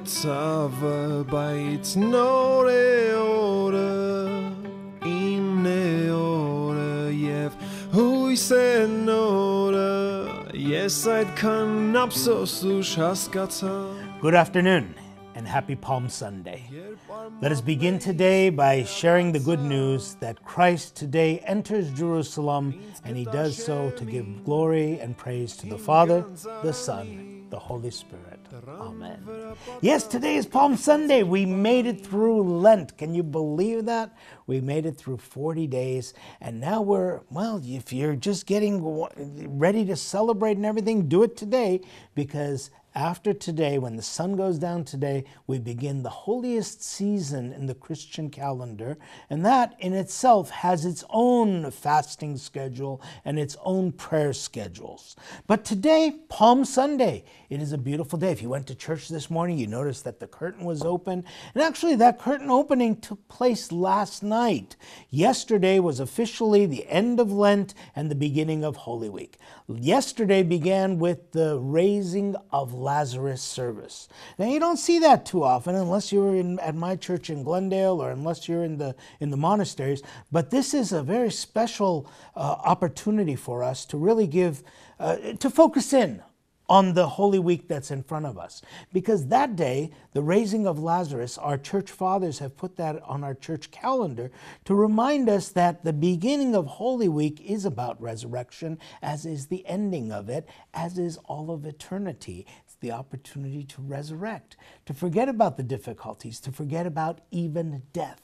ניצב ביצנור אור אם נאור יב הוא יסנור יסד קנפסוס ושסקצה Good afternoon and happy Palm Sunday. Let us begin today by sharing the good news that Christ today enters Jerusalem and he does so to give glory and praise to the Father, the Son, the Holy Spirit. Amen. Yes, today is Palm Sunday. We made it through Lent. Can you believe that? We made it through 40 days, and now we're, well, if you're just getting ready to celebrate and everything, do it today because after today, when the sun goes down today, we begin the holiest season in the Christian calendar, and that in itself has its own fasting schedule and its own prayer schedules. But today, Palm Sunday, it is a beautiful day. If you went to church this morning, you noticed that the curtain was open, and actually, that curtain opening took place last night night. Yesterday was officially the end of Lent and the beginning of Holy Week. Yesterday began with the raising of Lazarus service. Now, you don't see that too often unless you're in, at my church in Glendale or unless you're in the, in the monasteries, but this is a very special uh, opportunity for us to really give, uh, to focus in on the Holy Week that's in front of us. Because that day, the raising of Lazarus, our church fathers have put that on our church calendar to remind us that the beginning of Holy Week is about resurrection, as is the ending of it, as is all of eternity. It's the opportunity to resurrect, to forget about the difficulties, to forget about even death.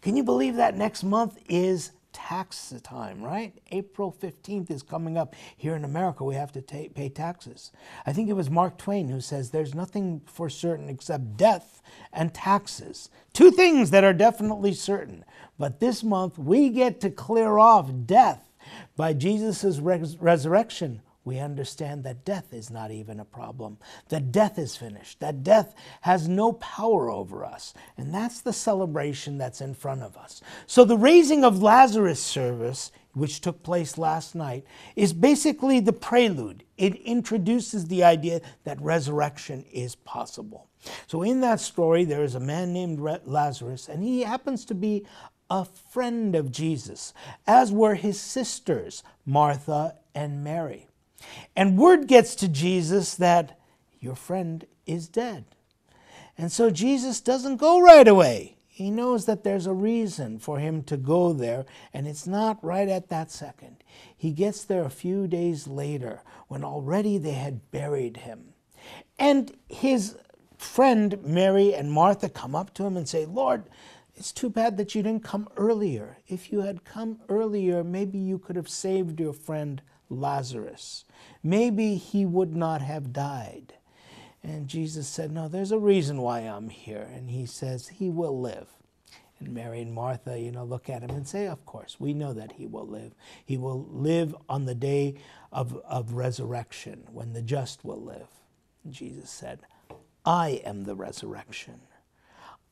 Can you believe that next month is tax time, right? April 15th is coming up. Here in America, we have to pay taxes. I think it was Mark Twain who says, There's nothing for certain except death and taxes. Two things that are definitely certain. But this month, we get to clear off death by Jesus' res resurrection we understand that death is not even a problem, that death is finished, that death has no power over us. And that's the celebration that's in front of us. So the raising of Lazarus service which took place last night, is basically the prelude. It introduces the idea that resurrection is possible. So, in that story, there is a man named Lazarus, and he happens to be a friend of Jesus, as were his sisters, Martha and Mary. And word gets to Jesus that your friend is dead. And so Jesus doesn't go right away. He knows that there's a reason for him to go there, and it's not right at that second. He gets there a few days later when already they had buried him. And his friend Mary and Martha come up to him and say, Lord, it's too bad that you didn't come earlier. If you had come earlier, maybe you could have saved your friend Lazarus. Maybe he would not have died. And Jesus said, No, there's a reason why I'm here. And he says, He will live. And Mary and Martha, you know, look at him and say, Of course, we know that he will live. He will live on the day of, of resurrection when the just will live. And Jesus said, I am the resurrection.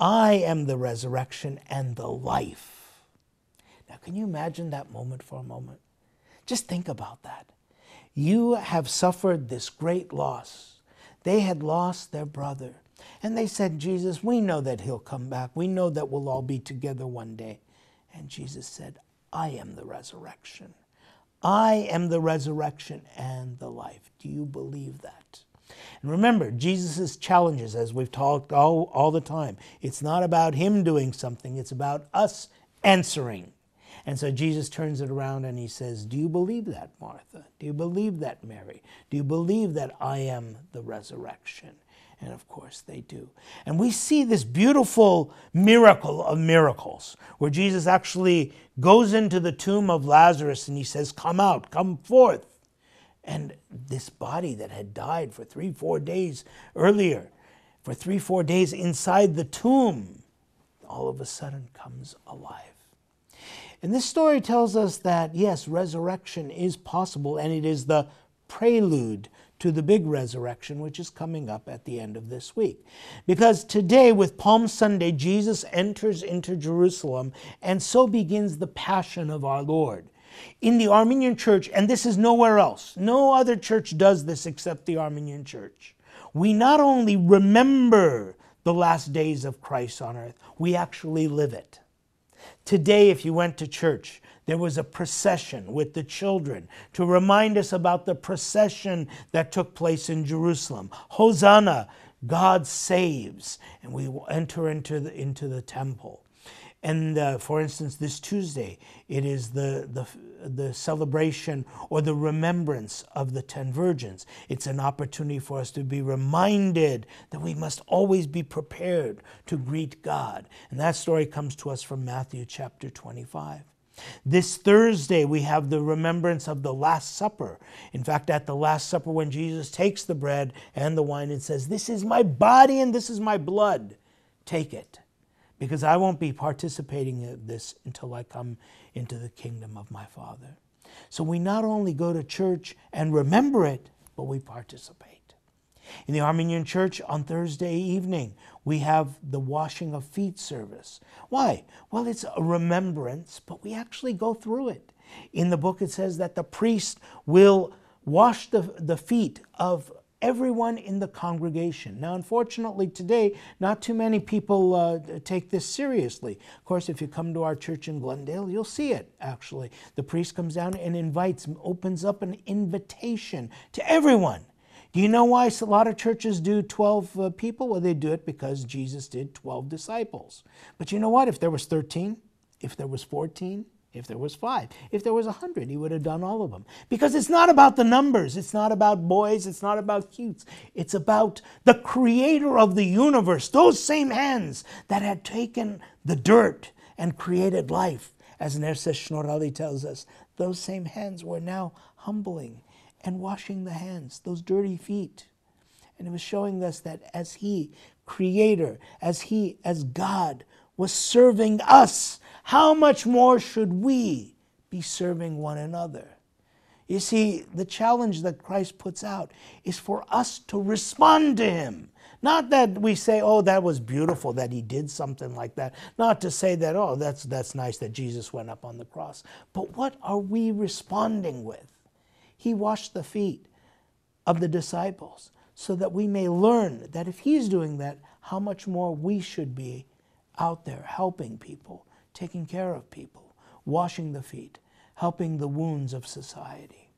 I am the resurrection and the life. Now, can you imagine that moment for a moment? Just think about that. You have suffered this great loss. They had lost their brother. And they said, Jesus, we know that he'll come back. We know that we'll all be together one day. And Jesus said, I am the resurrection. I am the resurrection and the life. Do you believe that? And remember, Jesus' challenges, as we've talked all, all the time, it's not about him doing something, it's about us answering. And so Jesus turns it around and he says, Do you believe that, Martha? Do you believe that, Mary? Do you believe that I am the resurrection? And of course they do. And we see this beautiful miracle of miracles where Jesus actually goes into the tomb of Lazarus and he says, Come out, come forth. And this body that had died for three, four days earlier, for three, four days inside the tomb, all of a sudden comes alive. And this story tells us that, yes, resurrection is possible, and it is the prelude to the big resurrection, which is coming up at the end of this week. Because today, with Palm Sunday, Jesus enters into Jerusalem, and so begins the passion of our Lord. In the Armenian church, and this is nowhere else, no other church does this except the Armenian church. We not only remember the last days of Christ on earth, we actually live it. Today, if you went to church, there was a procession with the children to remind us about the procession that took place in Jerusalem. Hosanna, God saves. And we will enter into the, into the temple. And uh, for instance, this Tuesday, it is the, the, the celebration or the remembrance of the ten virgins. It's an opportunity for us to be reminded that we must always be prepared to greet God. And that story comes to us from Matthew chapter 25. This Thursday, we have the remembrance of the Last Supper. In fact, at the Last Supper, when Jesus takes the bread and the wine and says, This is my body and this is my blood, take it because I won't be participating in this until I come into the kingdom of my Father. So we not only go to church and remember it, but we participate. In the Armenian church on Thursday evening, we have the washing of feet service. Why? Well, it's a remembrance, but we actually go through it. In the book, it says that the priest will wash the, the feet of everyone in the congregation. Now, unfortunately, today, not too many people uh, take this seriously. Of course, if you come to our church in Glendale, you'll see it, actually. The priest comes down and invites, opens up an invitation to everyone. Do you know why a lot of churches do 12 uh, people? Well, they do it because Jesus did 12 disciples. But you know what? If there was 13, if there was 14, if there was five, if there was a hundred, he would have done all of them. Because it's not about the numbers, it's not about boys, it's not about cutes. It's about the creator of the universe, those same hands that had taken the dirt and created life. As Nerses Shnorali tells us, those same hands were now humbling and washing the hands, those dirty feet. And it was showing us that as He, Creator, as He, as God, was serving us, how much more should we be serving one another? You see, the challenge that Christ puts out is for us to respond to Him. Not that we say, oh, that was beautiful that He did something like that. Not to say that, oh, that's, that's nice that Jesus went up on the cross. But what are we responding with? He washed the feet of the disciples so that we may learn that if He's doing that, how much more we should be out there helping people, taking care of people, washing the feet, helping the wounds of society.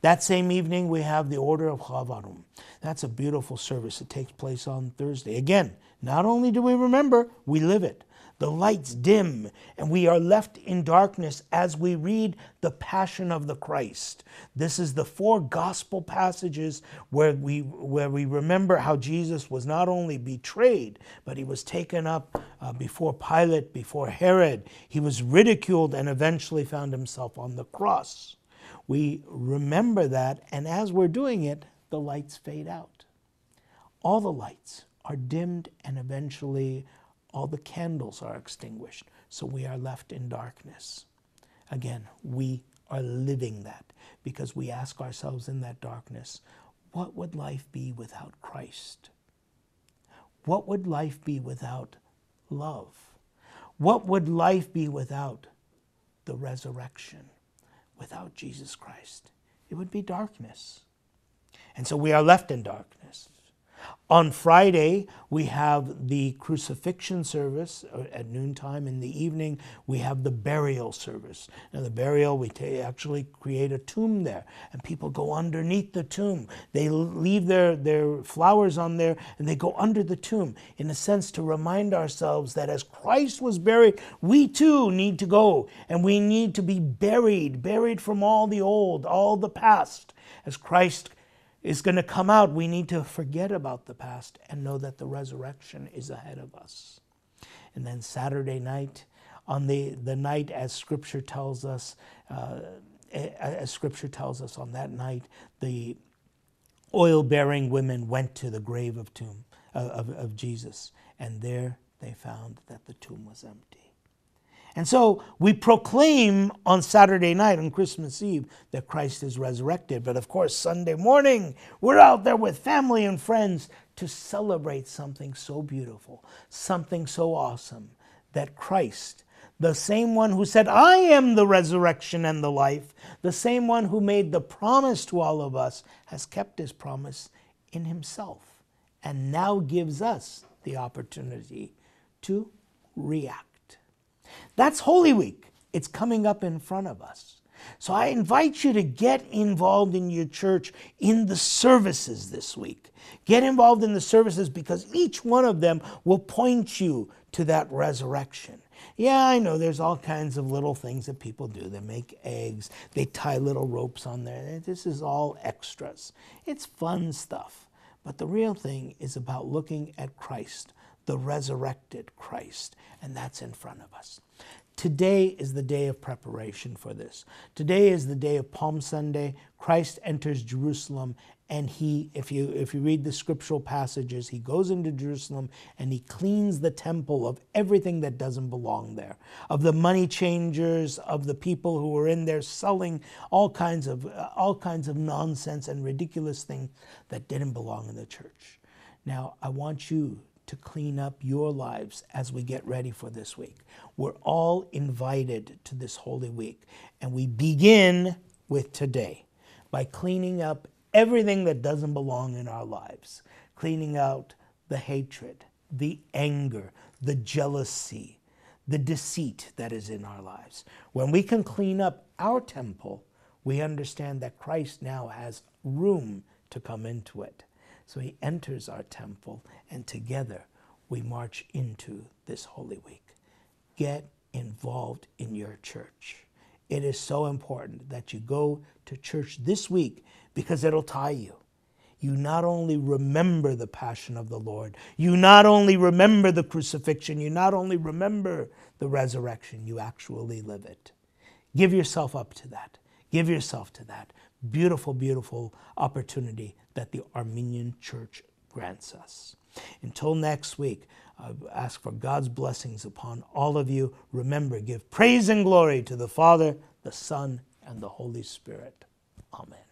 That same evening, we have the Order of Chavarum. That's a beautiful service that takes place on Thursday. Again, not only do we remember, we live it. The lights dim, and we are left in darkness as we read the Passion of the Christ. This is the four gospel passages where we, where we remember how Jesus was not only betrayed, but he was taken up uh, before Pilate, before Herod. He was ridiculed and eventually found himself on the cross. We remember that, and as we're doing it, the lights fade out. All the lights are dimmed, and eventually all the candles are extinguished, so we are left in darkness. Again, we are living that because we ask ourselves in that darkness, what would life be without Christ? What would life be without love. What would life be without the resurrection, without Jesus Christ? It would be darkness. And so we are left in darkness. On Friday, we have the crucifixion service uh, at noontime. In the evening, we have the burial service. Now, the burial, we t- actually create a tomb there, and people go underneath the tomb. They leave their, their flowers on there, and they go under the tomb, in a sense, to remind ourselves that as Christ was buried, we too need to go, and we need to be buried, buried from all the old, all the past. As Christ is going to come out, we need to forget about the past and know that the resurrection is ahead of us. And then Saturday night, on the, the night as Scripture tells us, uh, as Scripture tells us, on that night, the oil bearing women went to the grave of, tomb, of, of Jesus, and there they found that the tomb was empty. And so we proclaim on Saturday night, on Christmas Eve, that Christ is resurrected. But of course, Sunday morning, we're out there with family and friends to celebrate something so beautiful, something so awesome that Christ, the same one who said, I am the resurrection and the life, the same one who made the promise to all of us, has kept his promise in himself and now gives us the opportunity to react. That's Holy Week. It's coming up in front of us. So I invite you to get involved in your church in the services this week. Get involved in the services because each one of them will point you to that resurrection. Yeah, I know there's all kinds of little things that people do. They make eggs, they tie little ropes on there. This is all extras. It's fun stuff. But the real thing is about looking at Christ the resurrected Christ. And that's in front of us. Today is the day of preparation for this. Today is the day of Palm Sunday. Christ enters Jerusalem and he if you if you read the scriptural passages he goes into Jerusalem and he cleans the temple of everything that doesn't belong there of the money changers of the people who were in there selling all kinds of uh, all kinds of nonsense and ridiculous things that didn't belong in the church now i want you to clean up your lives as we get ready for this week. We're all invited to this holy week, and we begin with today by cleaning up everything that doesn't belong in our lives, cleaning out the hatred, the anger, the jealousy, the deceit that is in our lives. When we can clean up our temple, we understand that Christ now has room to come into it. So he enters our temple, and together we march into this Holy Week. Get involved in your church. It is so important that you go to church this week because it'll tie you. You not only remember the passion of the Lord, you not only remember the crucifixion, you not only remember the resurrection, you actually live it. Give yourself up to that. Give yourself to that beautiful, beautiful opportunity that the Armenian Church grants us. Until next week, I ask for God's blessings upon all of you. Remember, give praise and glory to the Father, the Son, and the Holy Spirit. Amen.